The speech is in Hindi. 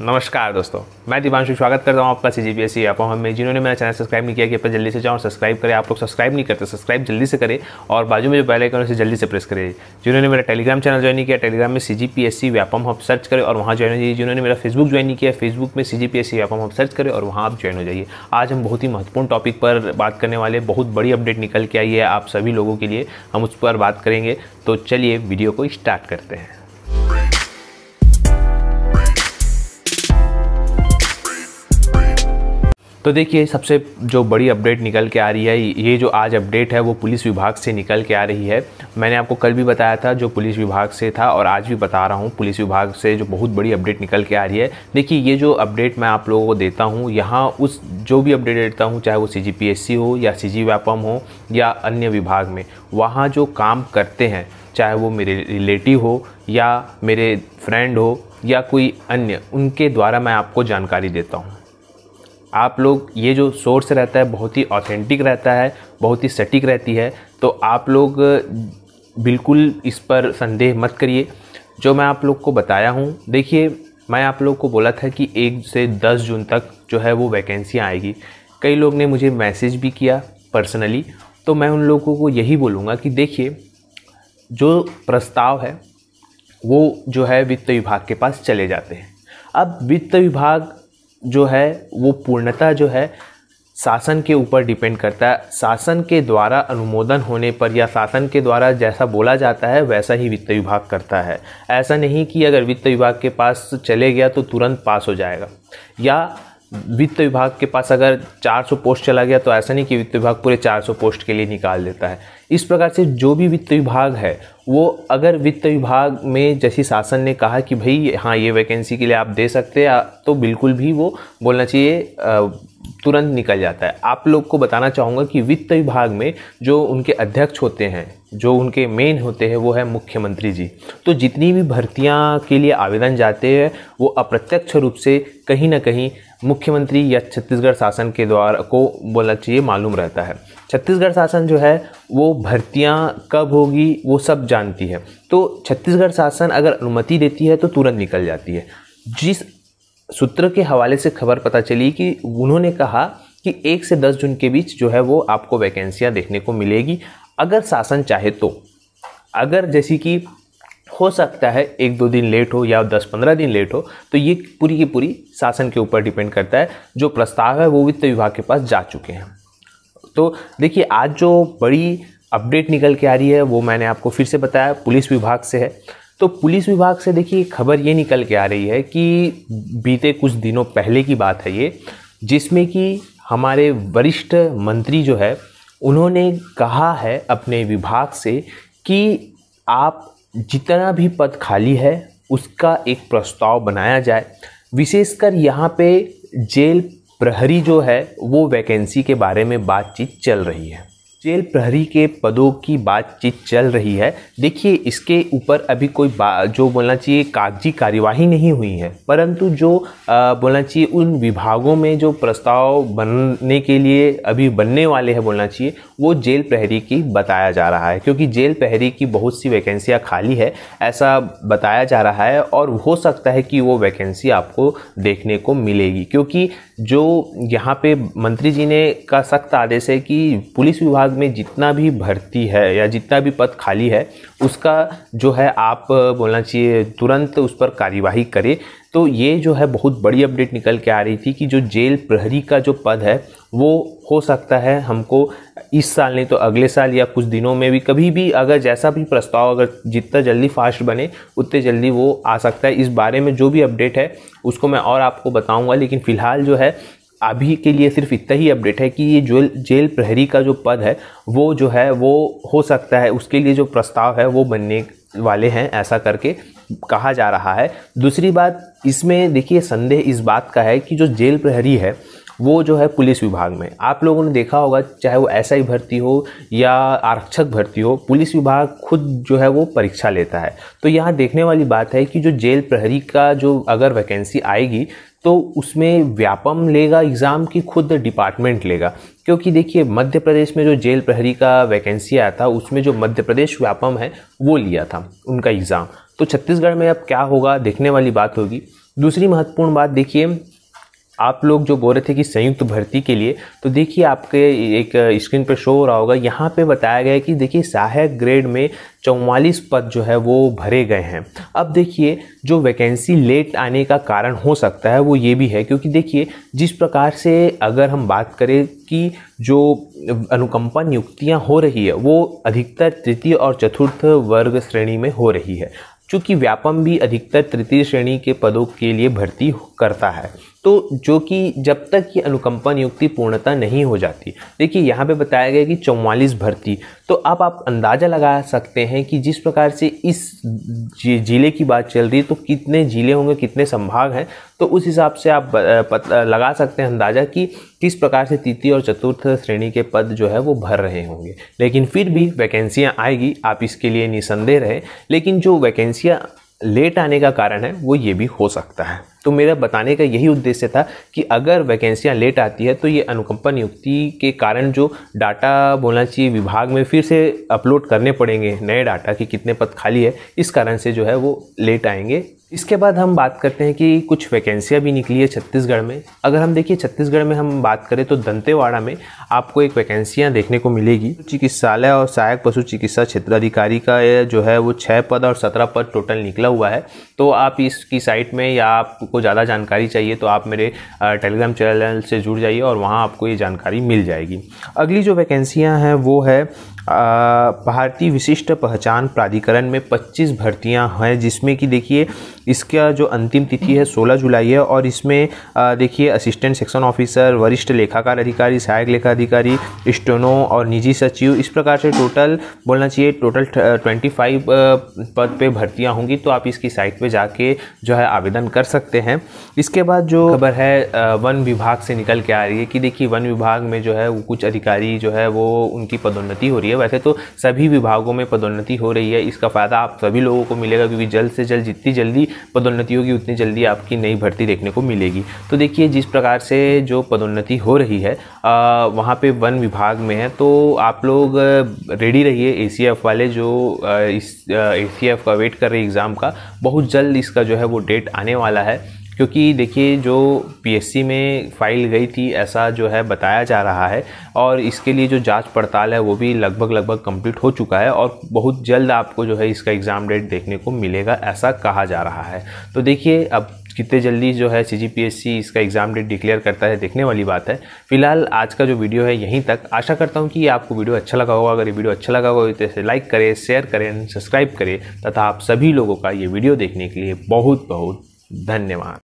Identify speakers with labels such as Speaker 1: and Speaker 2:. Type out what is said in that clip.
Speaker 1: नमस्कार दोस्तों मैं दीपांशु स्वागत करता हूँ आपका सी जी पी एस सी आप में जिन्होंने मेरा चैनल सब्सक्राइब नहीं किया कि पर जल्दी से जाओ सब्सक्राइब करें आप लोग सब्सक्राइब नहीं करते सब्सक्राइब जल्दी से करें और बाजू में जो बेल आइकन उसे जल्दी से प्रेस करें जिन्होंने मेरा टेलीग्राम चैनल ज्वाइन किया टेलीग्राम में C G P S C Vyapam हम सर्च करें और वहाँ ज्वाइन हो जाइए जिन्होंने मेरा फेसबुक ज्वाइन नहीं किया फेसबुक में C G P S C Vyapam हम सर्च करें और वहाँ आप ज्वाइन हो जाइए आज हम बहुत ही महत्वपूर्ण टॉपिक पर बात करने वाले बहुत बड़ी अपडेट निकल के आई है आप सभी लोगों के लिए हम उस पर बात करेंगे तो चलिए वीडियो को स्टार्ट करते हैं तो देखिए सबसे जो बड़ी अपडेट निकल के आ रही है ये जो आज अपडेट है वो पुलिस विभाग से निकल के आ रही है मैंने आपको कल भी बताया था जो पुलिस विभाग से था और आज भी बता रहा हूँ पुलिस विभाग से जो बहुत बड़ी अपडेट निकल के आ रही है देखिए ये जो अपडेट मैं आप लोगों को देता हूँ यहाँ उस जो भी अपडेट देता हूँ चाहे वो सी हो या सी जी हो या अन्य विभाग में वहाँ जो काम करते हैं चाहे वो मेरे रिलेटिव हो या मेरे फ्रेंड हो या कोई अन्य उनके द्वारा मैं आपको जानकारी देता हूँ आप लोग ये जो सोर्स रहता है बहुत ही ऑथेंटिक रहता है बहुत ही सटीक रहती है तो आप लोग बिल्कुल इस पर संदेह मत करिए जो मैं आप लोग को बताया हूँ देखिए मैं आप लोग को बोला था कि एक से दस जून तक जो है वो वैकेंसियाँ आएगी कई लोग ने मुझे मैसेज भी किया पर्सनली तो मैं उन लोगों को यही बोलूँगा कि देखिए जो प्रस्ताव है वो जो है वित्त विभाग के पास चले जाते हैं अब वित्त विभाग जो है वो पूर्णता जो है शासन के ऊपर डिपेंड करता है शासन के द्वारा अनुमोदन होने पर या शासन के द्वारा जैसा बोला जाता है वैसा ही वित्त विभाग करता है ऐसा नहीं कि अगर वित्त विभाग के पास चले गया तो तुरंत पास हो जाएगा या वित्त विभाग के पास अगर 400 पोस्ट चला गया तो ऐसा नहीं कि वित्त विभाग पूरे 400 पोस्ट के लिए निकाल देता है इस प्रकार से जो भी वित्त विभाग है वो अगर वित्त विभाग में जैसी शासन ने कहा कि भाई हाँ ये वैकेंसी के लिए आप दे सकते हैं तो बिल्कुल भी वो बोलना चाहिए तुरंत निकल जाता है आप लोग को बताना चाहूँगा कि वित्त विभाग में जो उनके अध्यक्ष होते हैं जो उनके मेन होते हैं वो है मुख्यमंत्री जी तो जितनी भी भर्तियाँ के लिए आवेदन जाते हैं वो अप्रत्यक्ष रूप से कहीं ना कहीं मुख्यमंत्री या छत्तीसगढ़ शासन के द्वारा को बोलना चाहिए मालूम रहता है छत्तीसगढ़ शासन जो है वो भर्तियाँ कब होगी वो सब जानती है तो छत्तीसगढ़ शासन अगर अनुमति देती है तो तुरंत निकल जाती है जिस सूत्र के हवाले से खबर पता चली कि उन्होंने कहा कि एक से दस जून के बीच जो है वो आपको वैकेंसियाँ देखने को मिलेगी अगर शासन चाहे तो अगर जैसे कि हो सकता है एक दो दिन लेट हो या दस पंद्रह दिन लेट हो तो ये पूरी की पूरी शासन के ऊपर डिपेंड करता है जो प्रस्ताव है वो वित्त विभाग के पास जा चुके हैं तो देखिए आज जो बड़ी अपडेट निकल के आ रही है वो मैंने आपको फिर से बताया पुलिस विभाग से है तो पुलिस विभाग से देखिए खबर ये निकल के आ रही है कि बीते कुछ दिनों पहले की बात है ये जिसमें कि हमारे वरिष्ठ मंत्री जो है उन्होंने कहा है अपने विभाग से कि आप जितना भी पद खाली है उसका एक प्रस्ताव बनाया जाए विशेषकर यहाँ पे जेल प्रहरी जो है वो वैकेंसी के बारे में बातचीत चल रही है जेल प्रहरी के पदों की बातचीत चल रही है देखिए इसके ऊपर अभी कोई जो बोलना चाहिए कागजी कार्यवाही नहीं हुई है परंतु जो आ, बोलना चाहिए उन विभागों में जो प्रस्ताव बनने के लिए अभी बनने वाले हैं बोलना चाहिए वो जेल प्रहरी की बताया जा रहा है क्योंकि जेल प्रहरी की बहुत सी वैकेंसियाँ खाली है ऐसा बताया जा रहा है और हो सकता है कि वो वैकेंसी आपको देखने को मिलेगी क्योंकि जो यहाँ पर मंत्री जी ने का सख्त आदेश है कि पुलिस विभाग विभाग में जितना भी भर्ती है या जितना भी पद खाली है उसका जो है आप बोलना चाहिए तुरंत उस पर कार्यवाही करें तो ये जो है बहुत बड़ी अपडेट निकल के आ रही थी कि जो जेल प्रहरी का जो पद है वो हो सकता है हमको इस साल नहीं तो अगले साल या कुछ दिनों में भी कभी भी अगर जैसा भी प्रस्ताव अगर जितना जल्दी फास्ट बने उतने जल्दी वो आ सकता है इस बारे में जो भी अपडेट है उसको मैं और आपको बताऊंगा लेकिन फ़िलहाल जो है अभी के लिए सिर्फ इतना ही अपडेट है कि ये जेल जेल प्रहरी का जो पद है वो जो है वो हो सकता है उसके लिए जो प्रस्ताव है वो बनने वाले हैं ऐसा करके कहा जा रहा है दूसरी बात इसमें देखिए संदेह इस बात का है कि जो जेल प्रहरी है वो जो है पुलिस विभाग में आप लोगों ने देखा होगा चाहे वो एस आई भर्ती हो या आरक्षक भर्ती हो पुलिस विभाग खुद जो है वो परीक्षा लेता है तो यहाँ देखने वाली बात है कि जो जेल प्रहरी का जो अगर वैकेंसी आएगी तो उसमें व्यापम लेगा एग्ज़ाम की खुद डिपार्टमेंट लेगा क्योंकि देखिए मध्य प्रदेश में जो जेल प्रहरी का वैकेंसी आया था उसमें जो मध्य प्रदेश व्यापम है वो लिया था उनका एग्ज़ाम तो छत्तीसगढ़ में अब क्या होगा देखने वाली बात होगी दूसरी महत्वपूर्ण बात देखिए आप लोग जो बोल रहे थे कि संयुक्त भर्ती के लिए तो देखिए आपके एक स्क्रीन पर शो हो रहा होगा यहाँ पे बताया गया है कि देखिए सहायक ग्रेड में चौवालीस पद जो है वो भरे गए हैं अब देखिए जो वैकेंसी लेट आने का कारण हो सकता है वो ये भी है क्योंकि देखिए जिस प्रकार से अगर हम बात करें कि जो अनुकंपा नियुक्तियाँ हो रही है वो अधिकतर तृतीय और चतुर्थ वर्ग श्रेणी में हो रही है चूँकि व्यापम भी अधिकतर तृतीय श्रेणी के पदों के लिए भर्ती करता है तो जो कि जब तक ये अनुकंपा नियुक्ति पूर्णता नहीं हो जाती देखिए यहाँ पे बताया गया कि चौवालीस भर्ती तो अब आप अंदाज़ा लगा सकते हैं कि जिस प्रकार से इस ज़िले की बात चल रही है तो कितने ज़िले होंगे कितने संभाग हैं तो उस हिसाब से आप लगा सकते हैं अंदाज़ा कि किस प्रकार से तृतीय और चतुर्थ श्रेणी के पद जो है वो भर रहे होंगे लेकिन फिर भी वैकेंसियाँ आएगी आप इसके लिए निसंदेह रहे लेकिन जो वैकेंसी इमरजेंसियाँ लेट आने का कारण है वो ये भी हो सकता है तो मेरा बताने का यही उद्देश्य था कि अगर वैकेंसियाँ लेट आती है तो ये अनुकंपा नियुक्ति के कारण जो डाटा बोलना चाहिए विभाग में फिर से अपलोड करने पड़ेंगे नए डाटा कि कितने पद खाली है इस कारण से जो है वो लेट आएंगे इसके बाद हम बात करते हैं कि कुछ वैकेंसियाँ भी निकली है छत्तीसगढ़ में अगर हम देखिए छत्तीसगढ़ में हम बात करें तो दंतेवाड़ा में आपको एक वैकेंसियाँ देखने को मिलेगी चिकित्सालय और सहायक पशु चिकित्सा क्षेत्राधिकारी का जो है वो छः पद और सत्रह पद टोटल निकला हुआ है तो आप इसकी साइट में या आपको ज़्यादा जानकारी चाहिए तो आप मेरे टेलीग्राम चैनल से जुड़ जाइए और वहाँ आपको ये जानकारी मिल जाएगी अगली जो वैकेंसियाँ हैं वो है भारतीय विशिष्ट पहचान प्राधिकरण में 25 भर्तियां हैं जिसमें कि देखिए इसका जो अंतिम तिथि है 16 जुलाई है और इसमें देखिए असिस्टेंट सेक्शन ऑफिसर वरिष्ठ लेखाकार अधिकारी सहायक लेखा अधिकारी स्टोनो और निजी सचिव इस प्रकार से टोटल बोलना चाहिए टोटल ट्वेंटी फाइव पद पे भर्तियां होंगी तो आप इसकी साइट पे जाके जो है आवेदन कर सकते हैं इसके बाद जो खबर है वन विभाग से निकल के आ रही है कि देखिए वन विभाग में जो है वो कुछ अधिकारी जो है वो उनकी पदोन्नति हो रही है वैसे तो सभी विभागों में पदोन्नति हो रही है इसका फ़ायदा आप सभी लोगों को मिलेगा क्योंकि जल्द से जल्द जितनी जल्दी पदोन्नति होगी उतनी जल्दी आपकी नई भर्ती देखने को मिलेगी तो देखिए जिस प्रकार से जो पदोन्नति हो रही है वहाँ पर वन विभाग में है तो आप लोग रेडी रहिए ए वाले जो इस ए का वेट कर रहे एग्ज़ाम का बहुत जल्द इसका जो है वो डेट आने वाला है क्योंकि देखिए जो पीएससी में फाइल गई थी ऐसा जो है बताया जा रहा है और इसके लिए जो जांच पड़ताल है वो भी लगभग लगभग कंप्लीट हो चुका है और बहुत जल्द आपको जो है इसका एग्ज़ाम डेट देखने को मिलेगा ऐसा कहा जा रहा है तो देखिए अब कितने जल्दी जो है सी इसका एग्ज़ाम डेट डिक्लेयर करता है देखने वाली बात है फिलहाल आज का जो वीडियो है यहीं तक आशा करता हूँ कि आपको वीडियो अच्छा लगा होगा अगर ये वीडियो अच्छा लगा होगा तो इसे लाइक करें शेयर करें सब्सक्राइब करें तथा आप सभी लोगों का ये वीडियो देखने के लिए बहुत बहुत धन्यवाद